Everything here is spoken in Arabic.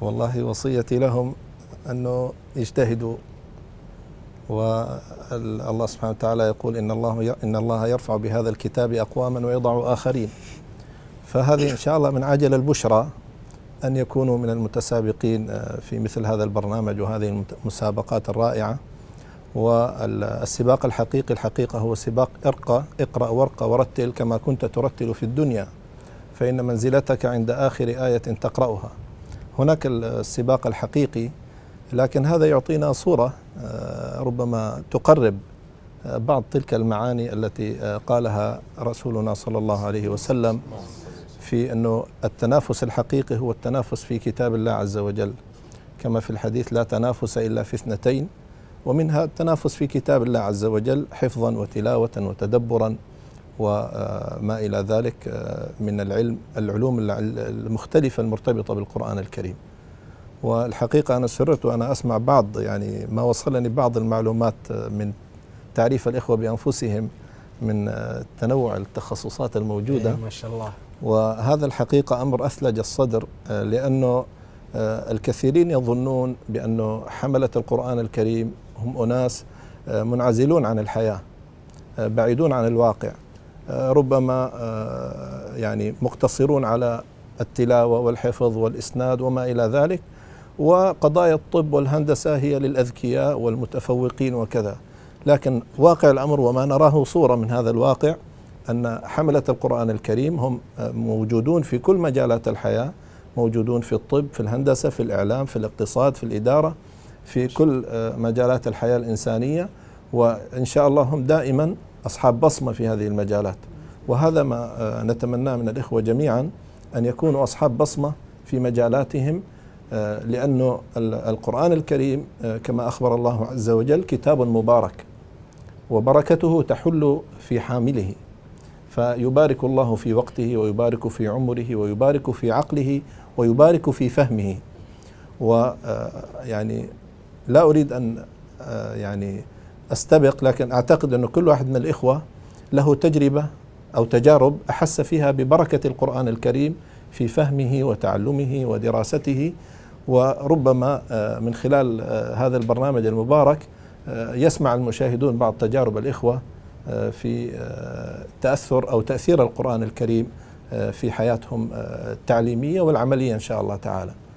والله وصيتي لهم أنه يجتهدوا والله سبحانه وتعالى يقول إن الله إن الله يرفع بهذا الكتاب أقواما ويضع آخرين فهذه إن شاء الله من عجل البشرى أن يكونوا من المتسابقين آه، في مثل هذا البرنامج وهذه المسابقات الرائعة والسباق الحقيقي الحقيقة هو سباق إرقى اقرأ وارقى ورتل كما كنت ترتل في الدنيا فإن منزلتك عند آخر آية تقرأها هناك السباق الحقيقي لكن هذا يعطينا صورة آه، ربما تقرب آه، بعض تلك المعاني التي آه، قالها رسولنا صلى الله عليه وسلم في أنه التنافس الحقيقي هو التنافس في كتاب الله عز وجل كما في الحديث لا تنافس إلا في اثنتين ومنها التنافس في كتاب الله عز وجل حفظا وتلاوة وتدبرا وما إلى ذلك آه، من العلم العلوم المختلفة المرتبطة بالقرآن الكريم والحقيقة أنا سررت وأنا أسمع بعض يعني ما وصلني بعض المعلومات آه، من تعريف الإخوة بأنفسهم من آه، تنوع التخصصات الموجودة إيه، ما شاء الله وهذا الحقيقة أمر أثلج الصدر لأنه الكثيرين يظنون بأنه حملة القرآن الكريم هم أناس منعزلون عن الحياة بعيدون عن الواقع آه، ربما آه، يعني مقتصرون على التلاوة والحفظ والإسناد وما إلى ذلك وقضايا الطب والهندسة هي للأذكياء والمتفوقين وكذا لكن واقع الأمر وما نراه صورة من هذا الواقع أن حملة القرآن الكريم هم آه، موجودون في كل مجالات الحياة موجودون في الطب في الهندسة في الإعلام في الاقتصاد في الإدارة في كل مجالات الحياة الإنسانية وإن شاء الله هم دائما أصحاب بصمة في هذه المجالات وهذا ما آه، نتمناه من الإخوة جميعا أن يكونوا أصحاب بصمة في مجالاتهم آه، لأن القرآن الكريم آه، كما أخبر الله عز وجل كتاب مبارك وبركته تحل في حامله فيبارك الله في وقته ويبارك في عمره ويبارك في عقله ويبارك في فهمه ويعني لا أريد أن يعني أستبق لكن أعتقد أن كل واحد من الإخوة له تجربة أو تجارب أحس فيها ببركة القرآن الكريم في فهمه وتعلمه ودراسته وربما آه، من خلال آه، هذا البرنامج المبارك آه، يسمع المشاهدون بعض تجارب الإخوة في تأثر أو تأثير القرآن الكريم في حياتهم التعليمية والعملية إن شاء الله تعالى